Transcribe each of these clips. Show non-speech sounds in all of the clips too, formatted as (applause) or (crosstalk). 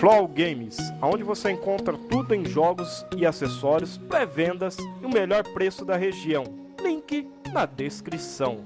Flow Games, onde você encontra tudo em jogos e acessórios, pré-vendas e o melhor preço da região. Link na descrição.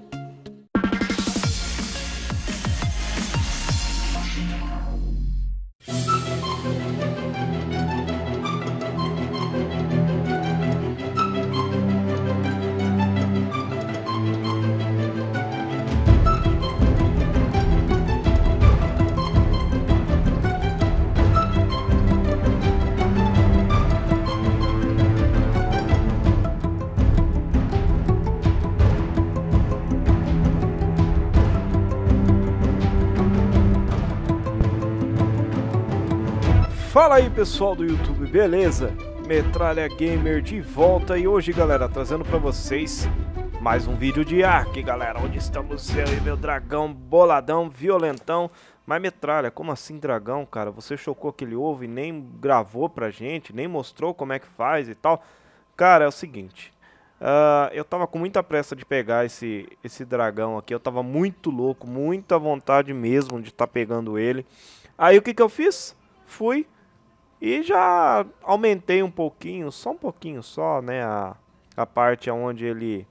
Fala aí pessoal do YouTube, beleza? Metralha Gamer de volta e hoje galera, trazendo pra vocês mais um vídeo de Ark galera Onde estamos eu e meu dragão boladão, violentão Mas metralha, como assim dragão cara? Você chocou aquele ovo e nem gravou pra gente, nem mostrou como é que faz e tal Cara, é o seguinte, Uh, eu tava com muita pressa de pegar esse, esse dragão aqui. Eu tava muito louco, muita vontade mesmo de estar tá pegando ele. Aí o que que eu fiz? Fui, e já aumentei um pouquinho, só um pouquinho só, né? A, a parte onde ele.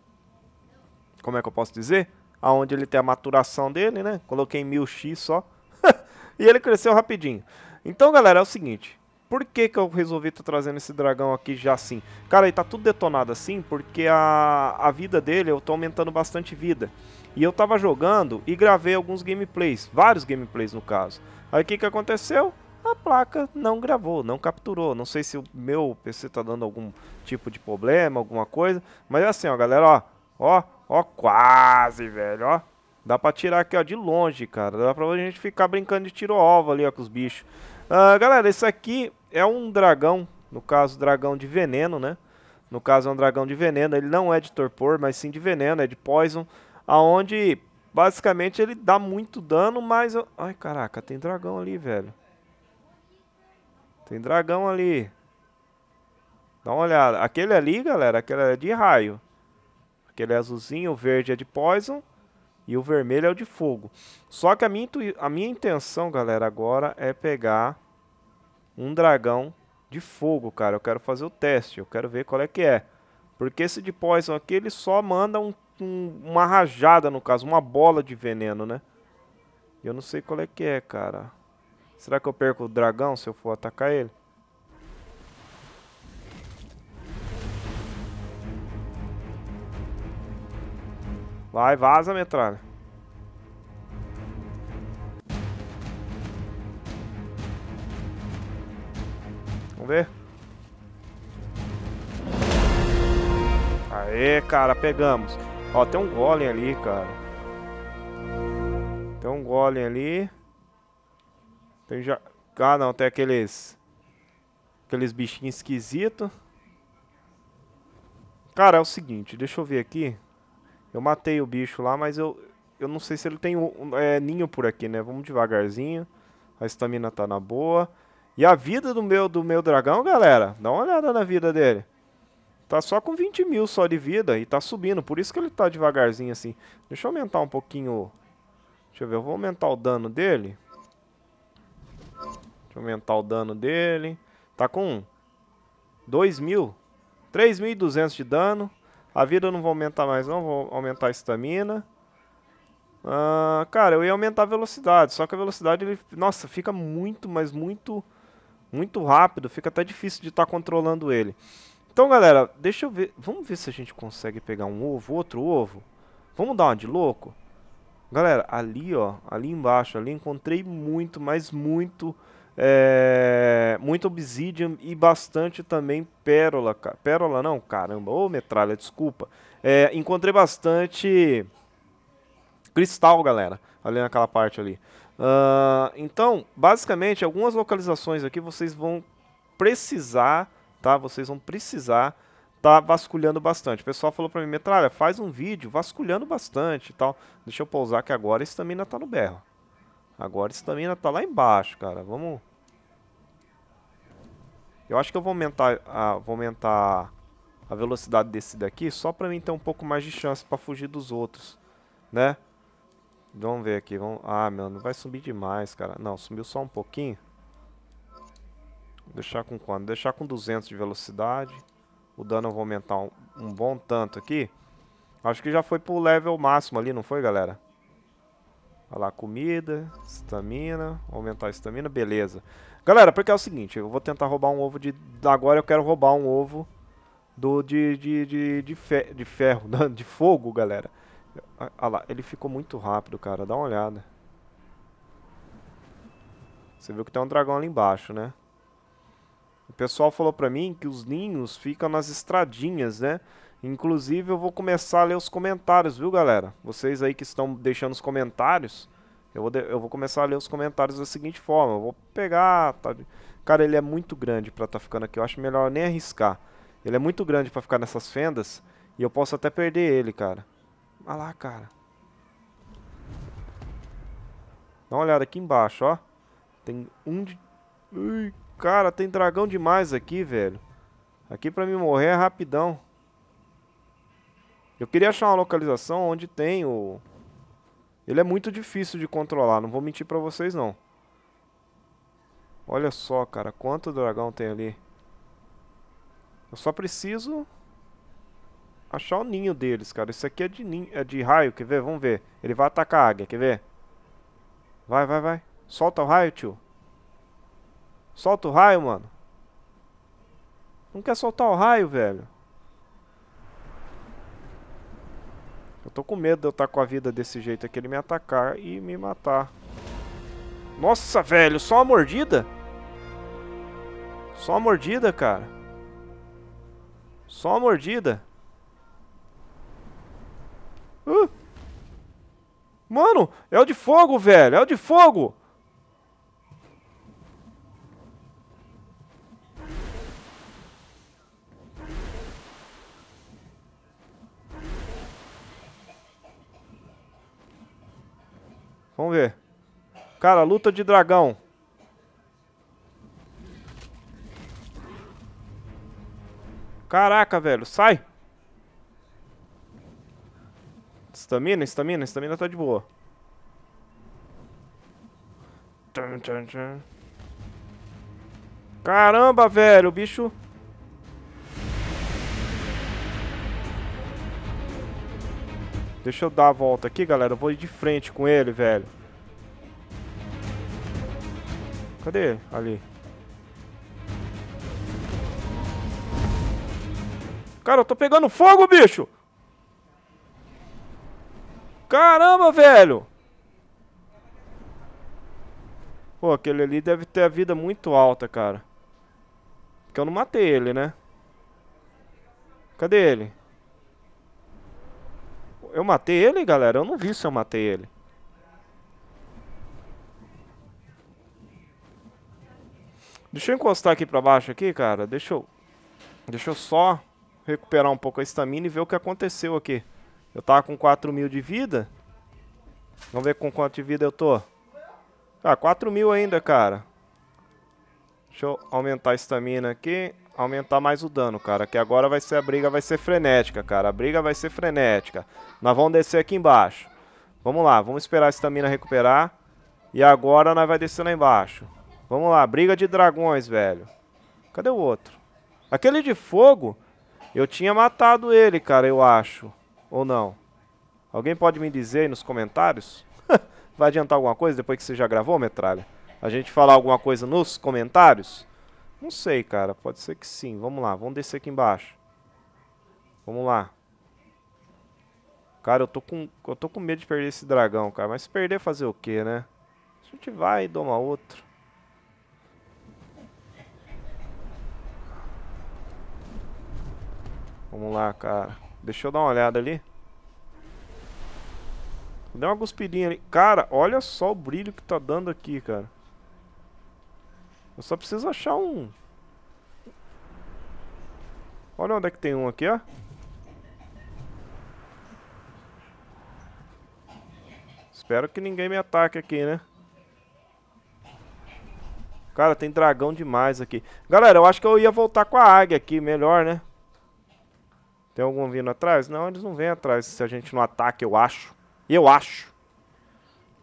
Como é que eu posso dizer? Aonde ele tem a maturação dele, né? Coloquei 1000x só. (laughs) e ele cresceu rapidinho. Então, galera, é o seguinte. Por que, que eu resolvi estar tá trazendo esse dragão aqui já assim? Cara, ele tá tudo detonado assim, porque a, a vida dele, eu tô aumentando bastante vida. E eu tava jogando e gravei alguns gameplays, vários gameplays no caso. Aí o que, que aconteceu? a placa não gravou, não capturou. Não sei se o meu PC tá dando algum tipo de problema, alguma coisa. Mas é assim, ó, galera, ó. Ó, ó, quase, velho, ó. Dá pra tirar aqui, ó, de longe, cara. Dá pra gente ficar brincando de tiro-alvo ali, ó, com os bichos. Uh, galera, esse aqui é um dragão. No caso, dragão de veneno, né? No caso, é um dragão de veneno. Ele não é de torpor, mas sim de veneno, é de poison. Aonde, basicamente, ele dá muito dano, mas... Ai, caraca, tem dragão ali, velho. Tem dragão ali. Dá uma olhada. Aquele ali, galera, aquele é de raio. Aquele é azulzinho, o verde é de poison. E o vermelho é o de fogo. Só que a minha, a minha intenção, galera, agora é pegar um dragão de fogo, cara. Eu quero fazer o teste. Eu quero ver qual é que é. Porque esse de poison aqui, ele só manda um, um, uma rajada, no caso. Uma bola de veneno, né? Eu não sei qual é que é, cara. Será que eu perco o dragão se eu for atacar ele? Vai, vaza, metralha. Vamos ver. Aê, cara, pegamos. Ó, tem um golem ali, cara. Tem um golem ali. Tem já... Ah, não, tem aqueles... Aqueles bichinhos esquisitos. Cara, é o seguinte, deixa eu ver aqui. Eu matei o bicho lá, mas eu, eu não sei se ele tem um, é, ninho por aqui, né? Vamos devagarzinho. A estamina tá na boa. E a vida do meu, do meu dragão, galera, dá uma olhada na vida dele. Tá só com 20 mil só de vida e tá subindo, por isso que ele tá devagarzinho assim. Deixa eu aumentar um pouquinho... Deixa eu ver, eu vou aumentar o dano dele. Deixa eu aumentar o dano dele. Tá com 2.000. mil. 3.200 de dano. A vida eu não vou aumentar mais não, vou aumentar a estamina. Ah, cara, eu ia aumentar a velocidade, só que a velocidade, ele, nossa, fica muito, mas muito, muito rápido. Fica até difícil de estar tá controlando ele. Então, galera, deixa eu ver. Vamos ver se a gente consegue pegar um ovo, outro ovo. Vamos dar uma de louco? Galera, ali, ó, ali embaixo, ali encontrei muito, mas muito é, muito Obsidian e bastante também Pérola. Pérola não, caramba. Ô, metralha, desculpa. É, encontrei bastante cristal, galera. Ali naquela parte ali. Uh, então, basicamente, algumas localizações aqui vocês vão precisar, tá? Vocês vão precisar tá vasculhando bastante. O pessoal falou pra mim, Metralha, faz um vídeo vasculhando bastante e tal. Deixa eu pousar que agora a estamina tá no berro. Agora a estamina tá lá embaixo, cara. Vamos eu acho que eu vou aumentar a, vou aumentar a velocidade desse daqui só para mim ter um pouco mais de chance para fugir dos outros, né? Vamos ver aqui. Vamos... Ah, meu, não vai subir demais, cara. Não, subiu só um pouquinho. Vou deixar com quanto? Vou deixar com 200 de velocidade. O dano eu vou aumentar um, um bom tanto aqui. Acho que já foi pro level máximo ali, não foi, galera? Olha lá, comida, estamina, aumentar a estamina, beleza. Galera, porque é o seguinte, eu vou tentar roubar um ovo de... Agora eu quero roubar um ovo do de, de, de, de, de ferro, (laughs) de fogo, galera. Olha lá, ele ficou muito rápido, cara. Dá uma olhada. Você viu que tem um dragão ali embaixo, né? O pessoal falou pra mim que os ninhos ficam nas estradinhas, né? Inclusive, eu vou começar a ler os comentários, viu, galera? Vocês aí que estão deixando os comentários, eu vou, de, eu vou começar a ler os comentários da seguinte forma. Eu vou pegar. Tá, cara, ele é muito grande para estar tá ficando aqui. Eu acho melhor nem arriscar. Ele é muito grande para ficar nessas fendas. E eu posso até perder ele, cara. Olha lá, cara. Dá uma olhada aqui embaixo, ó. Tem um de... Ui, cara, tem dragão demais aqui, velho. Aqui pra mim morrer é rapidão. Eu queria achar uma localização onde tem o... Ele é muito difícil de controlar, não vou mentir pra vocês não. Olha só, cara, quanto dragão tem ali. Eu só preciso achar o ninho deles, cara. Isso aqui é de, ninho, é de raio, quer ver? Vamos ver. Ele vai atacar a águia, quer ver? Vai, vai, vai. Solta o raio, tio. Solta o raio, mano. Não quer soltar o raio, velho. Eu tô com medo de eu estar tá com a vida desse jeito aqui, ele me atacar e me matar. Nossa, velho, só uma mordida? Só uma mordida, cara. Só uma mordida. Uh. Mano, é o de fogo, velho, é o de fogo. Cara, luta de dragão. Caraca, velho, sai! Estamina, estamina, estamina tá de boa. Caramba, velho, o bicho... Deixa eu dar a volta aqui, galera. Eu vou de frente com ele, velho. Cadê? Ali. Cara, eu tô pegando fogo, bicho! Caramba, velho! Pô, aquele ali deve ter a vida muito alta, cara. Porque eu não matei ele, né? Cadê ele? Eu matei ele, galera? Eu não vi se eu matei ele. Deixa eu encostar aqui pra baixo aqui, cara. Deixa eu... Deixa eu só recuperar um pouco a estamina e ver o que aconteceu aqui. Eu tava com 4 mil de vida. Vamos ver com quanto de vida eu tô. Ah, 4 mil ainda, cara. Deixa eu aumentar a estamina aqui. Aumentar mais o dano, cara. Que agora vai ser a briga, vai ser frenética, cara. A briga vai ser frenética. Nós vamos descer aqui embaixo. Vamos lá, vamos esperar a estamina recuperar. E agora nós vai descer lá embaixo. Vamos lá, briga de dragões, velho. Cadê o outro? Aquele de fogo, eu tinha matado ele, cara, eu acho. Ou não? Alguém pode me dizer aí nos comentários? (laughs) Vai adiantar alguma coisa depois que você já gravou, metralha? A gente falar alguma coisa nos comentários? Não sei, cara. Pode ser que sim. Vamos lá, vamos descer aqui embaixo. Vamos lá. Cara, eu tô com, eu tô com medo de perder esse dragão, cara. Mas se perder, fazer o quê, né? A gente vai e doma outro. Vamos lá, cara. Deixa eu dar uma olhada ali. Deu uma cuspidinha ali. Cara, olha só o brilho que tá dando aqui, cara. Eu só preciso achar um... Olha onde é que tem um aqui, ó. Espero que ninguém me ataque aqui, né? Cara, tem dragão demais aqui. Galera, eu acho que eu ia voltar com a águia aqui, melhor, né? Tem algum vindo atrás? Não, eles não vêm atrás se a gente não ataca, eu acho. Eu acho.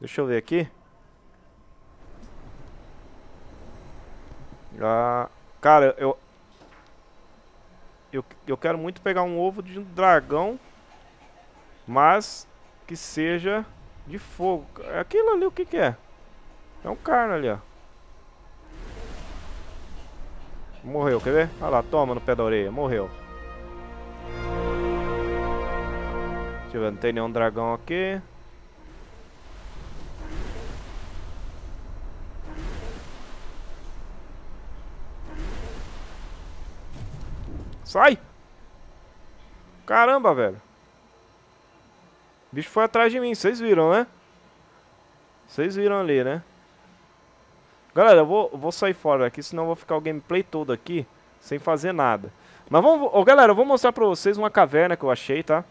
Deixa eu ver aqui. Ah, cara, eu, eu... Eu quero muito pegar um ovo de um dragão. Mas que seja de fogo. Aquilo ali, o que que é? É um carne ali, ó. Morreu, quer ver? Olha lá, toma no pé da orelha, morreu. Deixa eu ver, não tem nenhum dragão aqui. Sai! Caramba, velho. O bicho foi atrás de mim, vocês viram, né? Vocês viram ali, né? Galera, eu vou, vou sair fora daqui, senão eu vou ficar o gameplay todo aqui sem fazer nada. Mas vamos... galera, eu vou mostrar pra vocês uma caverna que eu achei, tá?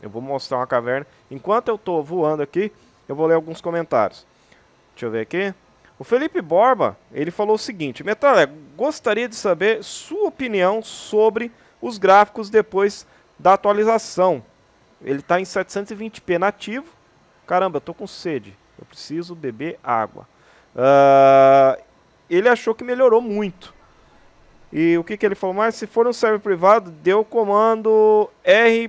Eu vou mostrar uma caverna. Enquanto eu estou voando aqui, eu vou ler alguns comentários. Deixa eu ver aqui. O Felipe Borba, ele falou o seguinte: Metalé, gostaria de saber sua opinião sobre os gráficos depois da atualização. Ele está em 720p nativo. Caramba, eu tô com sede. Eu preciso beber água. Uh, ele achou que melhorou muito. E o que, que ele falou mais? Se for um server privado, deu o comando R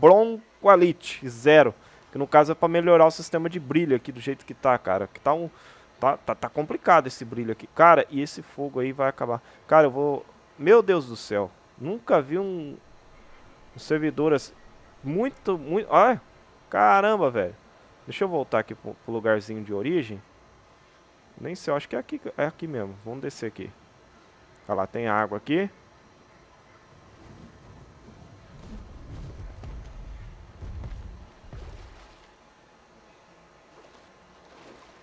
Bronquality zero. Que no caso é para melhorar o sistema de brilho aqui do jeito que tá, cara. Que tá um. Tá, tá, tá, complicado esse brilho aqui. Cara, e esse fogo aí vai acabar. Cara, eu vou. Meu Deus do céu. Nunca vi um. um servidor assim. Muito, muito. Olha. Caramba, velho. Deixa eu voltar aqui pro, pro lugarzinho de origem. Nem sei, eu acho que é aqui, é aqui mesmo. Vamos descer aqui. Olha lá, tem água aqui.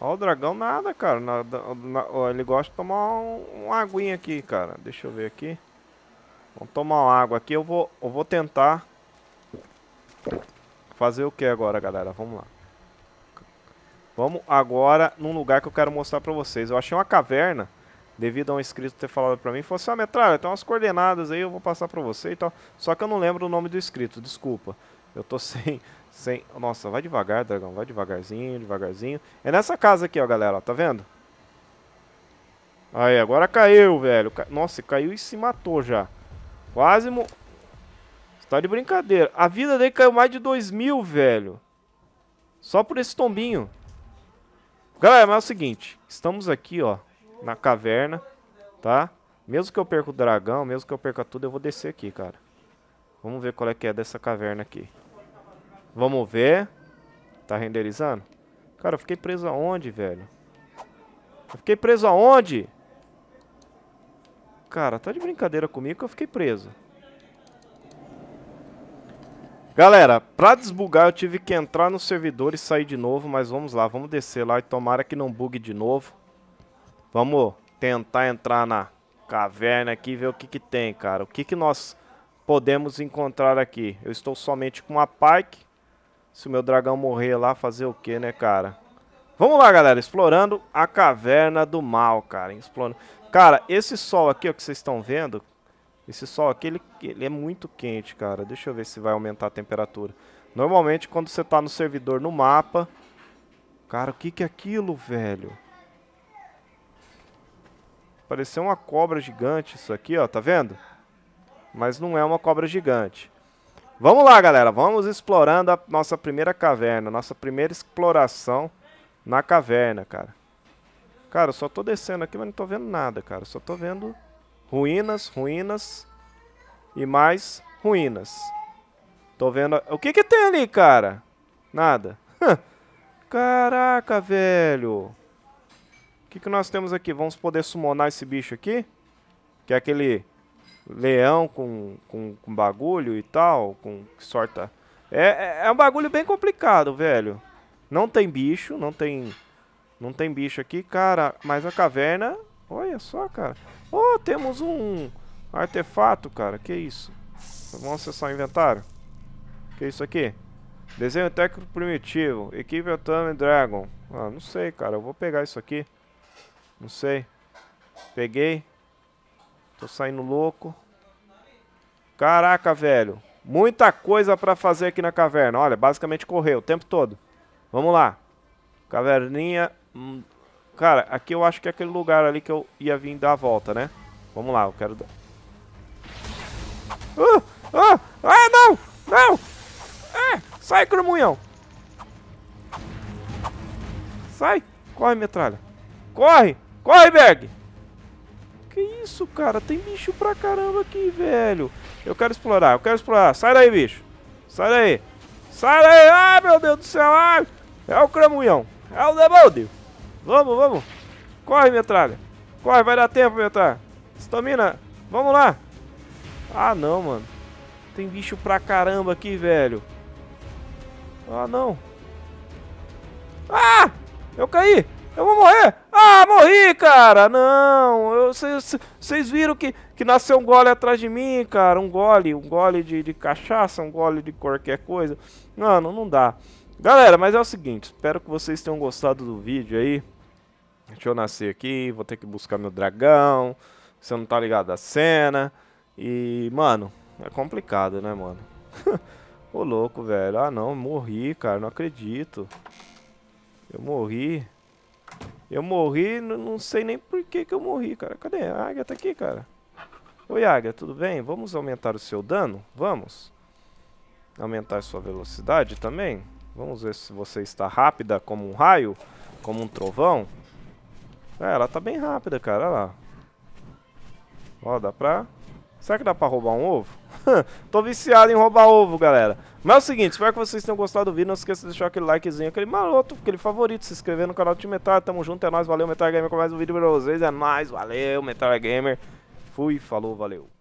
Ó, o dragão nada, cara. na, ó, ele gosta de tomar um, uma aguinha aqui, cara. Deixa eu ver aqui. Vamos tomar uma água aqui. Eu vou, eu vou tentar fazer o que agora, galera? Vamos lá. Vamos agora num lugar que eu quero mostrar pra vocês. Eu achei uma caverna, devido a um inscrito ter falado pra mim. Falou assim, ah, metralha, tem umas coordenadas aí, eu vou passar pra você e tal. Só que eu não lembro o nome do inscrito, desculpa. Eu tô (laughs) sem, sem... Nossa, vai devagar, dragão. Vai devagarzinho, devagarzinho. É nessa casa aqui, ó, galera. tá vendo? Aí, agora caiu, velho. Ca... Nossa, caiu e se matou já. Quase... Mo... Você tá de brincadeira. A vida dele caiu mais de 2 mil, velho. Só por esse tombinho. Galera, mas é o seguinte. Estamos aqui, ó. Na caverna, tá? Mesmo que eu perca o dragão, mesmo que eu perca tudo, eu vou descer aqui, cara. Vamos ver qual é que é dessa caverna aqui. Vamos ver. Tá renderizando? Cara, eu fiquei preso aonde, velho? Eu fiquei preso aonde? Cara, tá de brincadeira comigo que eu fiquei preso. Galera, pra desbugar eu tive que entrar no servidor e sair de novo, mas vamos lá, vamos descer lá e tomara que não bugue de novo. Vamos tentar entrar na caverna aqui e ver o que que tem, cara. O que que nós podemos encontrar aqui? Eu estou somente com a Pike, se o meu dragão morrer lá, fazer o que, né, cara? Vamos lá, galera. Explorando a caverna do mal, cara. Explorando... Cara, esse sol aqui, ó, que vocês estão vendo... Esse sol aqui, ele, ele é muito quente, cara. Deixa eu ver se vai aumentar a temperatura. Normalmente, quando você tá no servidor, no mapa... Cara, o que que é aquilo, velho? Pareceu uma cobra gigante isso aqui, ó. Tá vendo? Mas não é uma cobra gigante. Vamos lá, galera. Vamos explorando a nossa primeira caverna. Nossa primeira exploração na caverna, cara. Cara, eu só tô descendo aqui, mas não tô vendo nada, cara. Eu só tô vendo ruínas, ruínas e mais ruínas. Tô vendo... O que que tem ali, cara? Nada. (laughs) Caraca, velho. O que que nós temos aqui? Vamos poder summonar esse bicho aqui? Que é aquele leão com, com, com bagulho e tal, com que sorta. É, é, é um bagulho bem complicado, velho. Não tem bicho, não tem. Não tem bicho aqui, cara. Mas a caverna. Olha só, cara. Oh, temos um artefato, cara. Que isso? Vamos acessar o inventário. Que é isso aqui? Desenho técnico primitivo. Equipe Otami Dragon. Ah, não sei, cara. Eu vou pegar isso aqui. Não sei. Peguei. Tô saindo louco. Caraca, velho. Muita coisa pra fazer aqui na caverna. Olha, basicamente correr o tempo todo. Vamos lá. Caverninha. Hum, cara, aqui eu acho que é aquele lugar ali que eu ia vir dar a volta, né? Vamos lá, eu quero... Ah, ah, ah, não! Não! Ah, sai, cramunhão! Sai! Corre, metralha! Corre! Corre, Berg! Que isso, cara? Tem bicho pra caramba aqui, velho. Eu quero explorar, eu quero explorar. Sai daí, bicho. Sai daí. Sai daí. Ah, meu Deus do céu. Ai. É o cramunhão. É o demônio. Vamos, vamos. Corre, metralha. Corre, vai dar tempo, metralha. Estamina. Vamos lá. Ah, não, mano. Tem bicho pra caramba aqui, velho. Ah, não. Ah! Eu caí! Eu vou morrer! Ah, morri, cara! Não! Vocês viram que, que nasceu um gole atrás de mim, cara? Um gole, um gole de, de cachaça, um gole de qualquer coisa. Mano, não dá. Galera, mas é o seguinte, espero que vocês tenham gostado do vídeo aí. Deixa eu nascer aqui, vou ter que buscar meu dragão. Você não tá ligado à cena. E, mano, é complicado, né, mano? (laughs) Ô, louco, velho. Ah, não, morri, cara, não acredito. Eu morri. Eu morri, não sei nem por que, que eu morri, cara. Cadê? A águia tá aqui, cara. Oi, águia, tudo bem? Vamos aumentar o seu dano? Vamos. Aumentar sua velocidade também? Vamos ver se você está rápida como um raio, como um trovão. É, ela tá bem rápida, cara, olha lá. Ó, dá pra Será que dá pra roubar um ovo? (laughs) Tô viciado em roubar ovo, galera. Mas é o seguinte, espero que vocês tenham gostado do vídeo. Não esqueça de deixar aquele likezinho, aquele maroto, aquele favorito. Se inscrever no canal do Metal. Tamo junto, é nóis. Valeu, Metal Gamer, com mais um vídeo pra vocês. É nóis, valeu, Metal Gamer. Fui, falou, valeu.